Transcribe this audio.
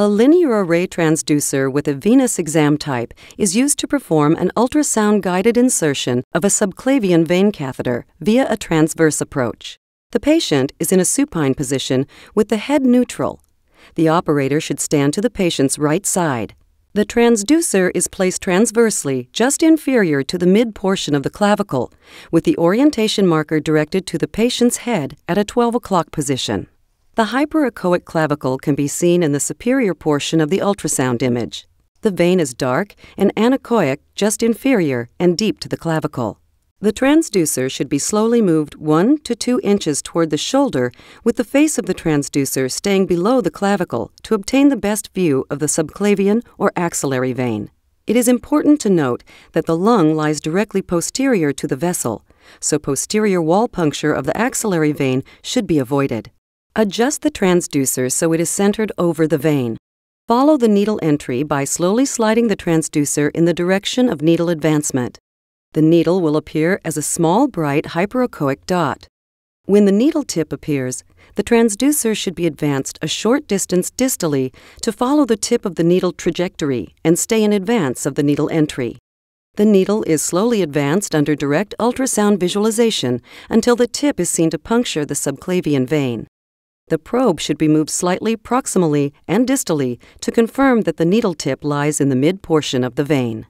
A linear array transducer with a venous exam type is used to perform an ultrasound guided insertion of a subclavian vein catheter via a transverse approach. The patient is in a supine position with the head neutral. The operator should stand to the patient's right side. The transducer is placed transversely just inferior to the mid portion of the clavicle, with the orientation marker directed to the patient's head at a 12 o'clock position. The hyperechoic clavicle can be seen in the superior portion of the ultrasound image. The vein is dark and anechoic just inferior and deep to the clavicle. The transducer should be slowly moved 1 to 2 inches toward the shoulder with the face of the transducer staying below the clavicle to obtain the best view of the subclavian or axillary vein. It is important to note that the lung lies directly posterior to the vessel, so posterior wall puncture of the axillary vein should be avoided. Adjust the transducer so it is centered over the vein. Follow the needle entry by slowly sliding the transducer in the direction of needle advancement. The needle will appear as a small, bright, hyperochoic dot. When the needle tip appears, the transducer should be advanced a short distance distally to follow the tip of the needle trajectory and stay in advance of the needle entry. The needle is slowly advanced under direct ultrasound visualization until the tip is seen to puncture the subclavian vein. The probe should be moved slightly proximally and distally to confirm that the needle tip lies in the mid portion of the vein.